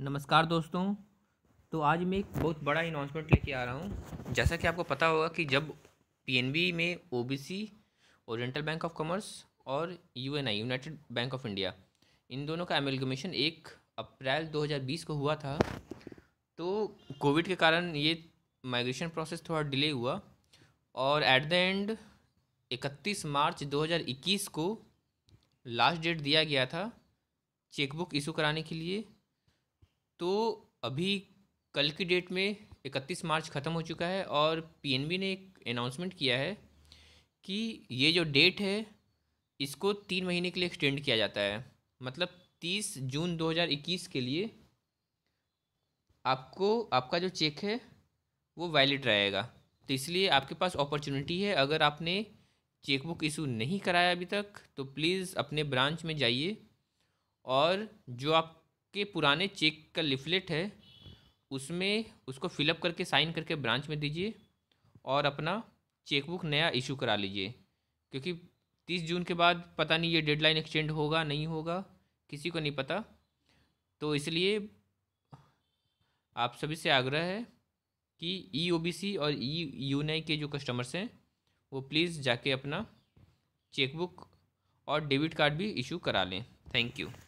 नमस्कार दोस्तों तो आज मैं एक बहुत बड़ा अनाउंसमेंट लेके आ रहा हूँ जैसा कि आपको पता होगा कि जब पीएनबी में OBC Oriental Bank of Commerce और UNI United Bank of India इन दोनों का एमलगमेशन एक अप्रैल 2020 को हुआ था तो कोविड के कारण ये माइग्रेशन प्रोसेस थोड़ा डिले हुआ और एट द एंड इकतीस मार्च 2021 को लास्ट डेट दिया गया था चेकबुक इशू कराने के लिए तो अभी कल की डेट में 31 मार्च ख़त्म हो चुका है और पीएनबी ने एक अनाउंसमेंट किया है कि ये जो डेट है इसको तीन महीने के लिए एक्सटेंड किया जाता है मतलब 30 जून 2021 के लिए आपको आपका जो चेक है वो वैलिड रहेगा तो इसलिए आपके पास अपॉर्चुनिटी है अगर आपने चेकबुक इशू नहीं कराया अभी तक तो प्लीज़ अपने ब्रांच में जाइए और जो आप के पुराने चेक का लिफलेट है उसमें उसको फिलअप करके साइन करके ब्रांच में दीजिए और अपना चेकबुक नया इशू करा लीजिए क्योंकि तीस जून के बाद पता नहीं ये डेडलाइन एक्सटेंड होगा नहीं होगा किसी को नहीं पता तो इसलिए आप सभी से आग्रह है कि ई ओ बी सी और ई e आई के जो कस्टमर्स हैं वो प्लीज़ जाके अपना चेकबुक और डेबिट कार्ड भी इशू करा लें थैंक यू